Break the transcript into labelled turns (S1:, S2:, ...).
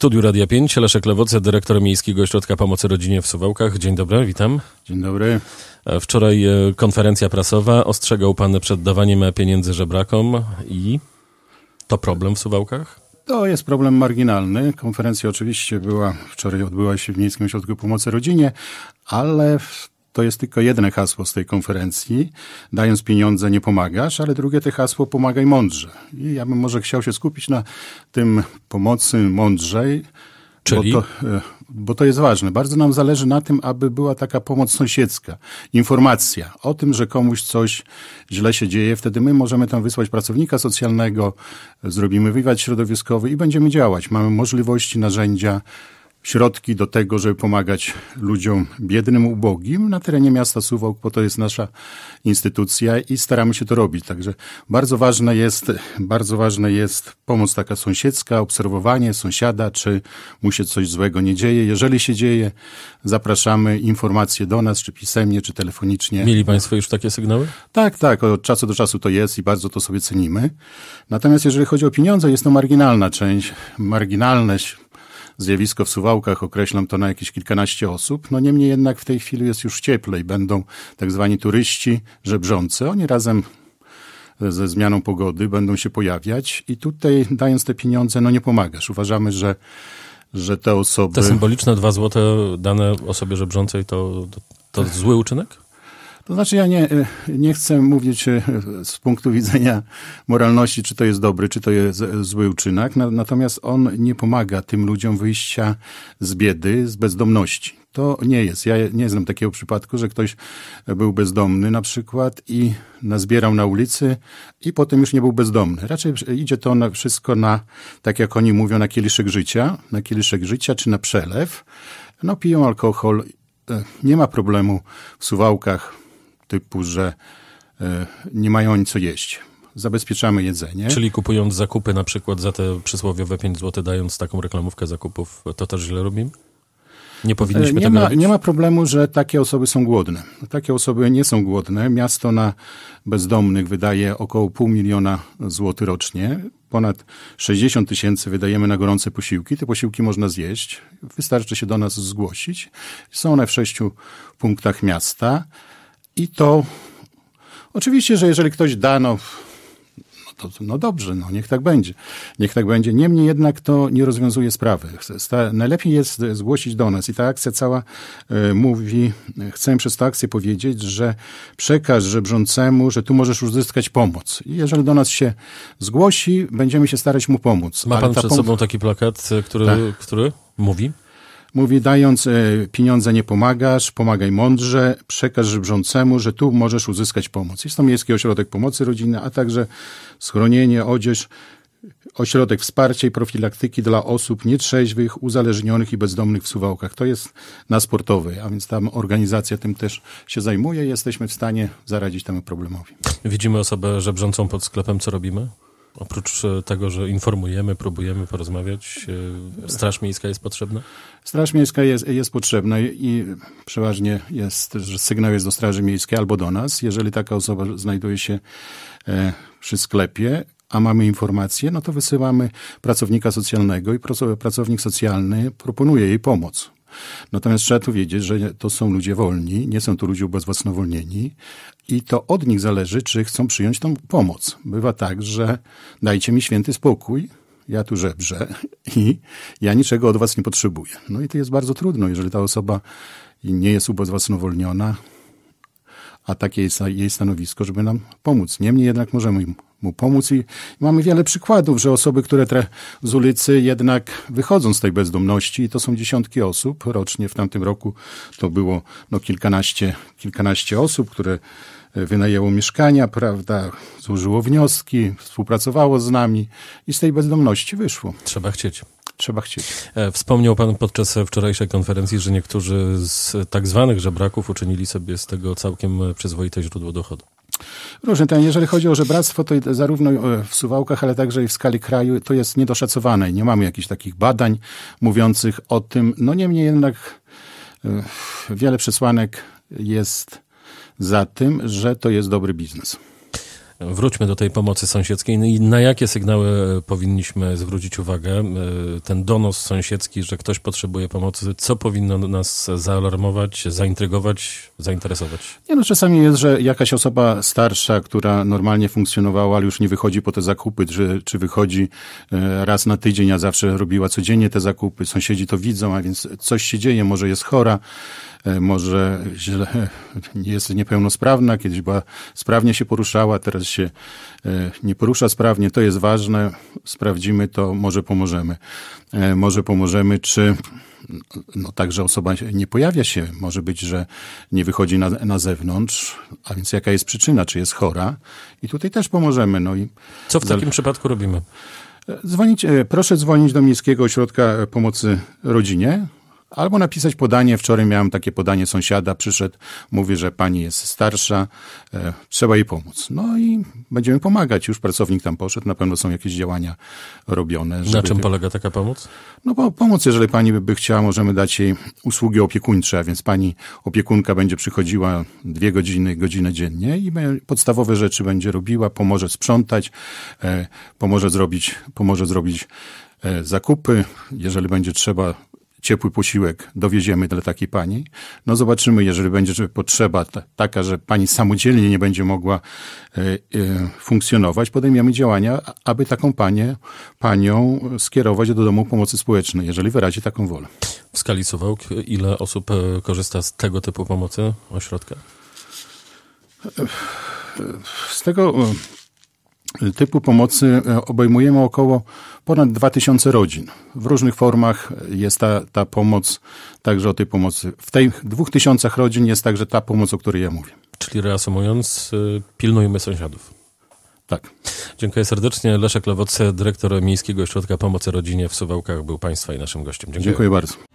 S1: studiu Radia 5 Leszek Lewoce, dyrektor Miejskiego Ośrodka Pomocy Rodzinie w Suwałkach. Dzień dobry, witam. Dzień dobry. E, wczoraj e, konferencja prasowa. Ostrzegał pan przed dawaniem pieniędzy żebrakom i to problem w Suwałkach?
S2: To jest problem marginalny. Konferencja oczywiście była, wczoraj odbyła się w Miejskim Ośrodku Pomocy Rodzinie, ale w to jest tylko jedno hasło z tej konferencji. Dając pieniądze nie pomagasz, ale drugie te hasło pomagaj mądrze. I ja bym może chciał się skupić na tym pomocy mądrzej, Czyli? Bo to, e, bo to jest ważne. Bardzo nam zależy na tym, aby była taka pomoc sąsiedzka, informacja o tym, że komuś coś źle się dzieje. Wtedy my możemy tam wysłać pracownika socjalnego, zrobimy wywiad środowiskowy i będziemy działać. Mamy możliwości, narzędzia środki do tego, żeby pomagać ludziom biednym, ubogim na terenie miasta Suwałk, bo to jest nasza instytucja i staramy się to robić. Także bardzo ważne jest, bardzo ważne jest pomoc taka sąsiedzka, obserwowanie sąsiada, czy mu się coś złego nie dzieje. Jeżeli się dzieje, zapraszamy informacje do nas, czy pisemnie, czy telefonicznie. Mieli Państwo już takie sygnały? Tak, tak. Od czasu do czasu to jest i bardzo to sobie cenimy. Natomiast jeżeli chodzi o pieniądze, jest to marginalna część, marginalność zjawisko w Suwałkach, określam to na jakieś kilkanaście osób, no niemniej jednak w tej chwili jest już cieplej, będą tak zwani turyści żebrzący, oni razem ze zmianą pogody będą się pojawiać i tutaj dając te pieniądze, no nie pomagasz. Uważamy, że że te osoby... Te
S1: symboliczne dwa złote dane osobie żebrzącej to, to, to zły uczynek?
S2: To znaczy, ja nie, e, nie chcę mówić e, z punktu widzenia moralności, czy to jest dobry, czy to jest e, zły uczynek, natomiast on nie pomaga tym ludziom wyjścia z biedy, z bezdomności. To nie jest. Ja nie znam takiego przypadku, że ktoś był bezdomny na przykład i nazbierał na ulicy i potem już nie był bezdomny. Raczej idzie to na wszystko na, tak jak oni mówią, na kieliszek życia, na kieliszek życia czy na przelew. No piją alkohol, nie ma problemu w Suwałkach, typu, że e, nie mają oni co jeść. Zabezpieczamy jedzenie. Czyli kupując zakupy na przykład za
S1: te przysłowiowe 5 zł, dając taką reklamówkę zakupów, to też źle robimy? Nie powinniśmy e, nie tego ma, robić?
S2: Nie ma problemu, że takie osoby są głodne. Takie osoby nie są głodne. Miasto na bezdomnych wydaje około pół miliona złotych rocznie. Ponad 60 tysięcy wydajemy na gorące posiłki. Te posiłki można zjeść. Wystarczy się do nas zgłosić. Są one w sześciu punktach miasta. I to oczywiście, że jeżeli ktoś dano, no, to, no dobrze, no niech tak będzie. Niech tak będzie. Niemniej jednak to nie rozwiązuje sprawy. Najlepiej jest zgłosić do nas i ta akcja cała y, mówi, chcę przez tę akcję powiedzieć, że przekaż żebrzącemu, że tu możesz uzyskać pomoc. I jeżeli do nas się zgłosi, będziemy się starać mu pomóc. Ma pan przed pom- sobą
S1: taki plakat, e, który, tak. który mówi?
S2: Mówi, dając e, pieniądze nie pomagasz, pomagaj mądrze, przekaż żebrzącemu, że tu możesz uzyskać pomoc. Jest to Miejski Ośrodek Pomocy Rodziny, a także schronienie, odzież, ośrodek wsparcia i profilaktyki dla osób nietrzeźwych, uzależnionych i bezdomnych w Suwałkach. To jest na Sportowej, a więc tam organizacja tym też się zajmuje. Jesteśmy w stanie zaradzić temu problemowi.
S1: Widzimy osobę żebrzącą pod sklepem, co robimy? Oprócz e, tego, że informujemy, próbujemy porozmawiać, e, Straż Miejska jest potrzebna?
S2: Straż Miejska jest, jest potrzebna i przeważnie jest, że sygnał jest do Straży Miejskiej albo do nas. Jeżeli taka osoba znajduje się e, przy sklepie, a mamy informację, no to wysyłamy pracownika socjalnego i pracownik socjalny proponuje jej pomoc Natomiast trzeba tu wiedzieć, że to są ludzie wolni, nie są to ludzie ubezwłasnowolnieni i to od nich zależy, czy chcą przyjąć tą pomoc. Bywa tak, że dajcie mi święty spokój, ja tu żebrzę i ja niczego od was nie potrzebuję. No i to jest bardzo trudno, jeżeli ta osoba nie jest ubezwłasnowolniona, a takie jest jej stanowisko, żeby nam pomóc. Niemniej jednak możemy im mu pomóc. I mamy wiele przykładów, że osoby, które z ulicy jednak wychodzą z tej bezdomności, i to są dziesiątki osób rocznie, w tamtym roku to było no, kilkanaście, kilkanaście osób, które e, wynajęło mieszkania, prawda, złożyło wnioski, współpracowało z nami i z tej bezdomności wyszło. Trzeba chcieć trzeba chcieć.
S1: E, wspomniał Pan podczas wczorajszej konferencji, że niektórzy z tak zwanych żebraków uczynili sobie z tego całkiem przyzwoite źródło dochodu.
S2: Różnie. Ten, jeżeli chodzi o żebractwo, to zarówno e, w Suwałkach, ale także i w skali kraju to jest niedoszacowane. Nie mamy jakichś takich badań mówiących o tym. No niemniej jednak e, wiele przesłanek jest za tym, że to jest dobry
S1: biznes. Wróćmy do tej pomocy sąsiedzkiej. No i Na jakie sygnały powinniśmy zwrócić uwagę? E, ten donos sąsiedzki, że ktoś potrzebuje pomocy, co powinno nas zaalarmować, zaintrygować, zainteresować?
S2: Nie, no, czasami jest, że jakaś osoba starsza, która normalnie funkcjonowała, ale już nie wychodzi po te zakupy, czy, czy wychodzi e, raz na tydzień, a zawsze robiła codziennie te zakupy. Sąsiedzi to widzą, a więc coś się dzieje, może jest chora. E, może źle, jest niepełnosprawna, kiedyś była sprawnie się poruszała, teraz się e, nie porusza sprawnie, to jest ważne, sprawdzimy to, może pomożemy. E, może pomożemy, czy no, no także osoba nie pojawia się, może być, że nie wychodzi na, na zewnątrz, a więc jaka jest przyczyna, czy jest chora i tutaj też pomożemy. No i Co w takim przypadku robimy? Dzwonić, proszę dzwonić do Miejskiego Ośrodka Pomocy Rodzinie Albo napisać podanie. Wczoraj miałem takie podanie sąsiada, przyszedł, mówi, że pani jest starsza, e, trzeba jej pomóc. No i będziemy pomagać. Już pracownik tam poszedł, na pewno są jakieś działania robione. Żeby... Na czym polega taka pomoc? No bo pomoc, jeżeli pani by chciała, możemy dać jej usługi opiekuńcze, a więc pani opiekunka będzie przychodziła dwie godziny, godzinę dziennie i podstawowe rzeczy będzie robiła, pomoże sprzątać, e, pomoże zrobić, pomoże zrobić e, zakupy, jeżeli będzie trzeba ciepły posiłek dowieziemy dla takiej pani. No zobaczymy, jeżeli będzie potrzeba taka, że pani samodzielnie nie będzie mogła e, e, funkcjonować, podejmiemy działania, aby taką panię, panią skierować do domu pomocy społecznej, jeżeli wyrazi taką wolę. W
S1: skali Suwałk ile osób e, korzysta z tego typu pomocy ośrodka?
S2: Z tego typu pomocy e, obejmujemy około ponad 2000 rodzin. W różnych formach jest ta, ta pomoc, także o tej pomocy. W tych 2000 rodzin jest także ta pomoc, o której ja mówię.
S1: Czyli reasumując, e, pilnujmy sąsiadów. Tak. Dziękuję serdecznie. Leszek Lewoce, dyrektor Miejskiego Ośrodka Pomocy Rodzinie w Suwałkach był Państwa i naszym gościem. Dziękuję, Dziękuję
S2: bardzo.